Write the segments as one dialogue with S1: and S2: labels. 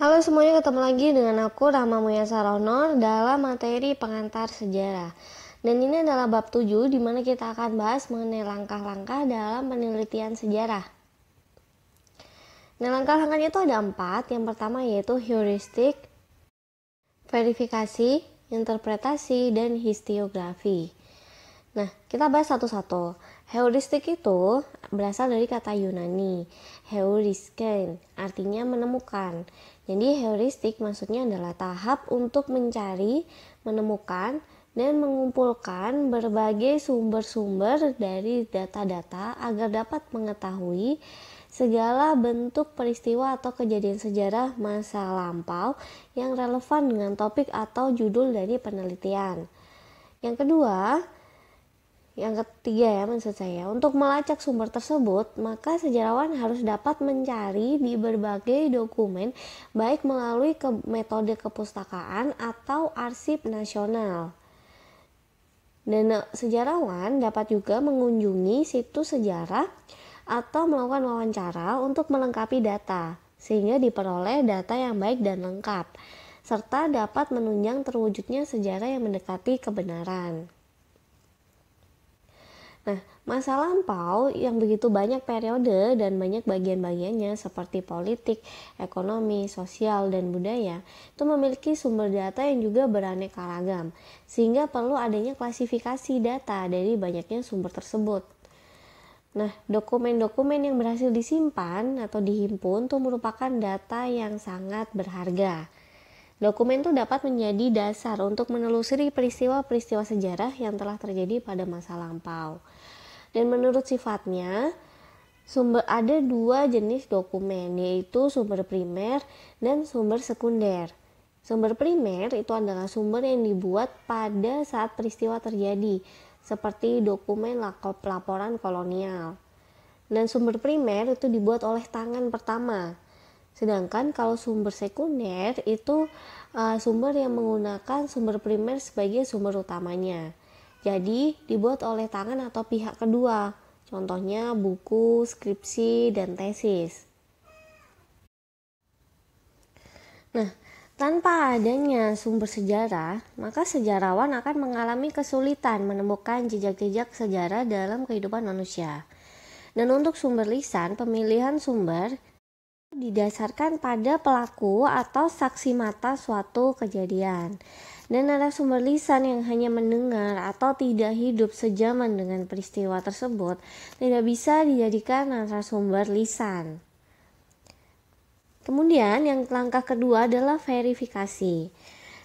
S1: Halo semuanya, ketemu lagi dengan aku Rama Muya Sarono dalam materi pengantar sejarah. Dan ini adalah bab 7 di mana kita akan bahas mengenai langkah-langkah dalam penelitian sejarah. Nah, langkah-langkahnya itu ada empat. Yang pertama yaitu heuristik, verifikasi, interpretasi, dan histiografi. Nah, kita bahas satu-satu. Heuristik itu berasal dari kata Yunani, heurisken, artinya menemukan. Jadi heuristik maksudnya adalah tahap untuk mencari, menemukan, dan mengumpulkan berbagai sumber-sumber dari data-data agar dapat mengetahui segala bentuk peristiwa atau kejadian sejarah masa lampau yang relevan dengan topik atau judul dari penelitian. Yang kedua, yang ketiga ya maksud saya, untuk melacak sumber tersebut, maka sejarawan harus dapat mencari di berbagai dokumen baik melalui ke metode kepustakaan atau arsip nasional. Dan eh, sejarawan dapat juga mengunjungi situs sejarah atau melakukan wawancara untuk melengkapi data sehingga diperoleh data yang baik dan lengkap serta dapat menunjang terwujudnya sejarah yang mendekati kebenaran. Nah, masa lampau yang begitu banyak periode dan banyak bagian-bagiannya seperti politik, ekonomi, sosial, dan budaya itu memiliki sumber data yang juga beraneka ragam sehingga perlu adanya klasifikasi data dari banyaknya sumber tersebut. Nah, dokumen-dokumen yang berhasil disimpan atau dihimpun itu merupakan data yang sangat berharga Dokumen itu dapat menjadi dasar untuk menelusuri peristiwa-peristiwa sejarah yang telah terjadi pada masa lampau. Dan menurut sifatnya, sumber ada dua jenis dokumen, yaitu sumber primer dan sumber sekunder. Sumber primer itu adalah sumber yang dibuat pada saat peristiwa terjadi, seperti dokumen laporan kolonial. Dan sumber primer itu dibuat oleh tangan pertama, Sedangkan kalau sumber sekunder itu uh, sumber yang menggunakan sumber primer sebagai sumber utamanya. Jadi dibuat oleh tangan atau pihak kedua. Contohnya buku, skripsi, dan tesis. Nah, tanpa adanya sumber sejarah, maka sejarawan akan mengalami kesulitan menemukan jejak-jejak sejarah dalam kehidupan manusia. Dan untuk sumber lisan, pemilihan sumber didasarkan pada pelaku atau saksi mata suatu kejadian dan narasumber lisan yang hanya mendengar atau tidak hidup sejaman dengan peristiwa tersebut tidak bisa dijadikan narasumber lisan. Kemudian yang langkah kedua adalah verifikasi.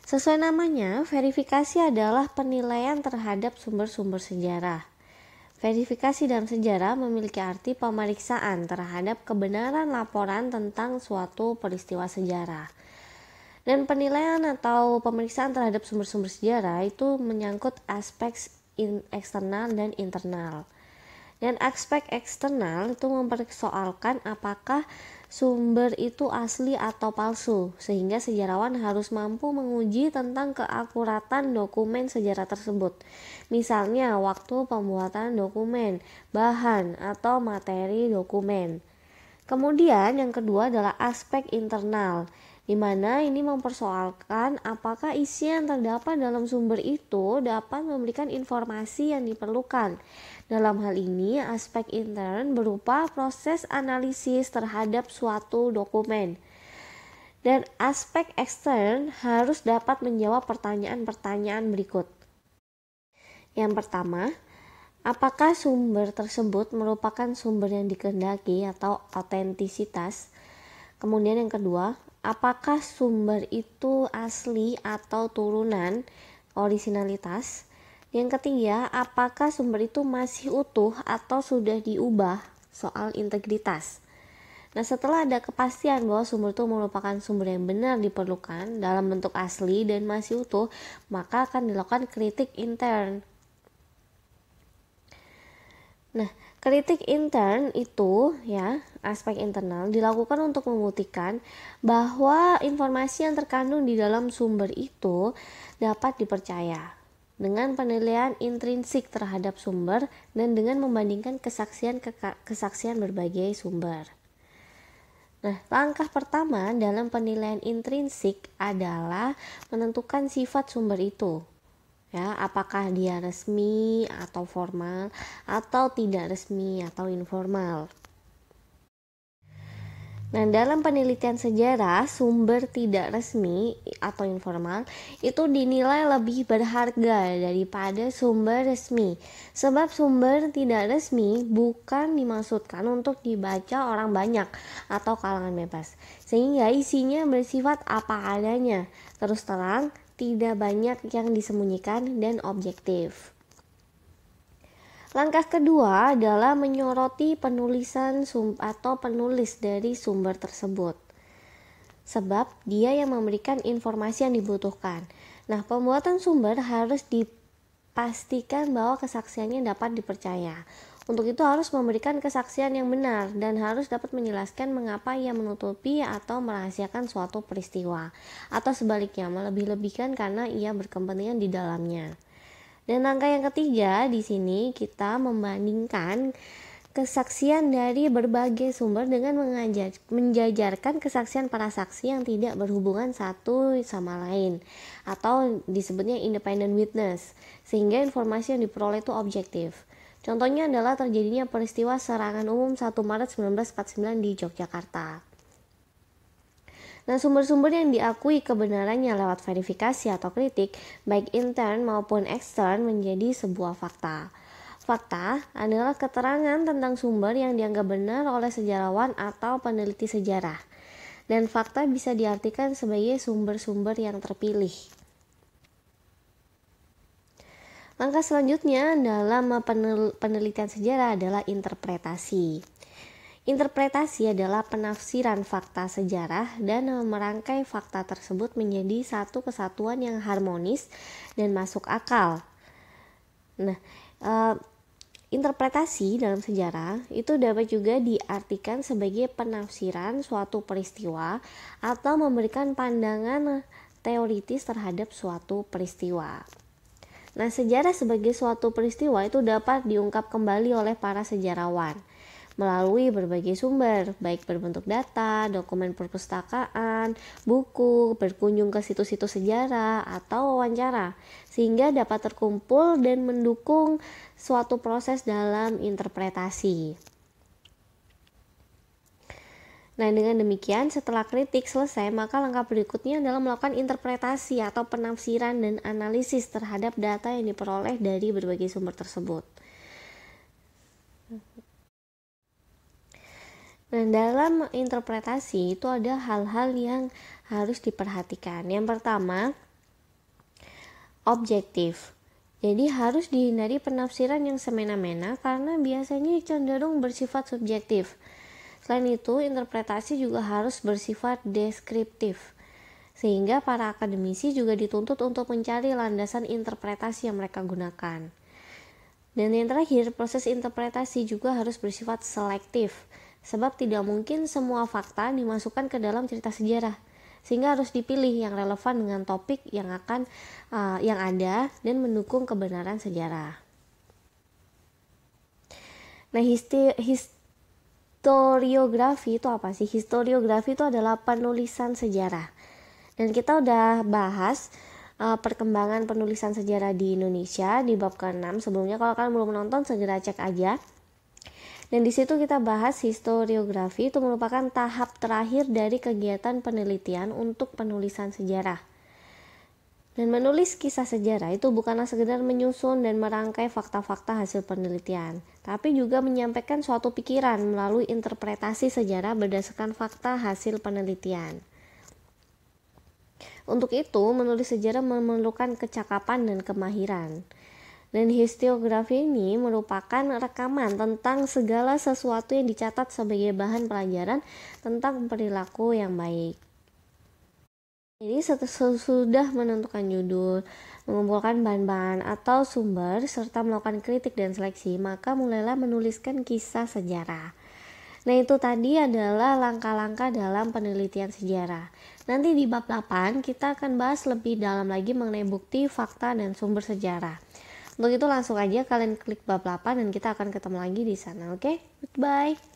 S1: Sesuai namanya, verifikasi adalah penilaian terhadap sumber-sumber sejarah. Verifikasi dalam sejarah memiliki arti pemeriksaan terhadap kebenaran laporan tentang suatu peristiwa sejarah. Dan penilaian atau pemeriksaan terhadap sumber-sumber sejarah itu menyangkut aspek in eksternal dan internal. Dan aspek eksternal itu mempersoalkan apakah sumber itu asli atau palsu, sehingga sejarawan harus mampu menguji tentang keakuratan dokumen sejarah tersebut. Misalnya, waktu pembuatan dokumen, bahan, atau materi dokumen. Kemudian, yang kedua adalah aspek internal, di mana ini mempersoalkan apakah isi yang terdapat dalam sumber itu dapat memberikan informasi yang diperlukan dalam hal ini, aspek intern berupa proses analisis terhadap suatu dokumen. Dan aspek ekstern harus dapat menjawab pertanyaan-pertanyaan berikut. Yang pertama, apakah sumber tersebut merupakan sumber yang dikehendaki atau autentisitas Kemudian yang kedua, apakah sumber itu asli atau turunan orisinalitas? Yang ketiga, apakah sumber itu masih utuh atau sudah diubah soal integritas. Nah, setelah ada kepastian bahwa sumber itu merupakan sumber yang benar diperlukan dalam bentuk asli dan masih utuh, maka akan dilakukan kritik intern. Nah, kritik intern itu ya, aspek internal dilakukan untuk membuktikan bahwa informasi yang terkandung di dalam sumber itu dapat dipercaya dengan penilaian intrinsik terhadap sumber dan dengan membandingkan kesaksian kesaksian berbagai sumber. Nah, langkah pertama dalam penilaian intrinsik adalah menentukan sifat sumber itu. Ya, apakah dia resmi atau formal atau tidak resmi atau informal. Nah, dalam penelitian sejarah, sumber tidak resmi atau informal itu dinilai lebih berharga daripada sumber resmi. Sebab sumber tidak resmi bukan dimaksudkan untuk dibaca orang banyak atau kalangan bebas, sehingga isinya bersifat apa adanya, terus terang, tidak banyak yang disembunyikan dan objektif. Langkah kedua adalah menyoroti penulisan atau penulis dari sumber tersebut. Sebab dia yang memberikan informasi yang dibutuhkan. Nah, pembuatan sumber harus dipastikan bahwa kesaksiannya dapat dipercaya. Untuk itu harus memberikan kesaksian yang benar dan harus dapat menjelaskan mengapa ia menutupi atau merahasiakan suatu peristiwa atau sebaliknya melebih-lebihkan karena ia berkepentingan di dalamnya. Dan langkah yang ketiga di sini kita membandingkan kesaksian dari berbagai sumber dengan mengajar, menjajarkan kesaksian para saksi yang tidak berhubungan satu sama lain atau disebutnya independent witness sehingga informasi yang diperoleh itu objektif. Contohnya adalah terjadinya peristiwa serangan umum 1 Maret 1949 di Yogyakarta. Nah, sumber-sumber yang diakui kebenarannya lewat verifikasi atau kritik, baik intern maupun ekstern, menjadi sebuah fakta. Fakta adalah keterangan tentang sumber yang dianggap benar oleh sejarawan atau peneliti sejarah. Dan fakta bisa diartikan sebagai sumber-sumber yang terpilih. Langkah selanjutnya dalam penelitian sejarah adalah interpretasi. Interpretasi adalah penafsiran fakta sejarah dan merangkai fakta tersebut menjadi satu kesatuan yang harmonis dan masuk akal. Nah, e, interpretasi dalam sejarah itu dapat juga diartikan sebagai penafsiran suatu peristiwa atau memberikan pandangan teoritis terhadap suatu peristiwa. Nah, sejarah sebagai suatu peristiwa itu dapat diungkap kembali oleh para sejarawan melalui berbagai sumber, baik berbentuk data, dokumen perpustakaan, buku, berkunjung ke situs-situs sejarah, atau wawancara, sehingga dapat terkumpul dan mendukung suatu proses dalam interpretasi. Nah, dengan demikian, setelah kritik selesai, maka langkah berikutnya adalah melakukan interpretasi atau penafsiran dan analisis terhadap data yang diperoleh dari berbagai sumber tersebut. Nah, dalam interpretasi itu ada hal-hal yang harus diperhatikan. Yang pertama, objektif. Jadi harus dihindari penafsiran yang semena-mena karena biasanya cenderung bersifat subjektif. Selain itu, interpretasi juga harus bersifat deskriptif. Sehingga para akademisi juga dituntut untuk mencari landasan interpretasi yang mereka gunakan. Dan yang terakhir, proses interpretasi juga harus bersifat selektif Sebab tidak mungkin semua fakta dimasukkan ke dalam cerita sejarah. Sehingga harus dipilih yang relevan dengan topik yang akan uh, yang ada dan mendukung kebenaran sejarah. Nah, histi, historiografi itu apa sih? Historiografi itu adalah penulisan sejarah. Dan kita udah bahas uh, perkembangan penulisan sejarah di Indonesia di bab ke-6 sebelumnya kalau kalian belum nonton segera cek aja dan di situ kita bahas historiografi itu merupakan tahap terakhir dari kegiatan penelitian untuk penulisan sejarah. Dan menulis kisah sejarah itu bukanlah sekedar menyusun dan merangkai fakta-fakta hasil penelitian, tapi juga menyampaikan suatu pikiran melalui interpretasi sejarah berdasarkan fakta hasil penelitian. Untuk itu, menulis sejarah memerlukan kecakapan dan kemahiran. Dan histiografi ini merupakan rekaman tentang segala sesuatu yang dicatat sebagai bahan pelajaran tentang perilaku yang baik. Jadi sudah menentukan judul, mengumpulkan bahan-bahan atau sumber, serta melakukan kritik dan seleksi, maka mulailah menuliskan kisah sejarah. Nah itu tadi adalah langkah-langkah dalam penelitian sejarah. Nanti di bab 8 kita akan bahas lebih dalam lagi mengenai bukti, fakta, dan sumber sejarah. Untuk itu langsung aja kalian klik bab 8 dan kita akan ketemu lagi di sana, oke? Okay? Goodbye.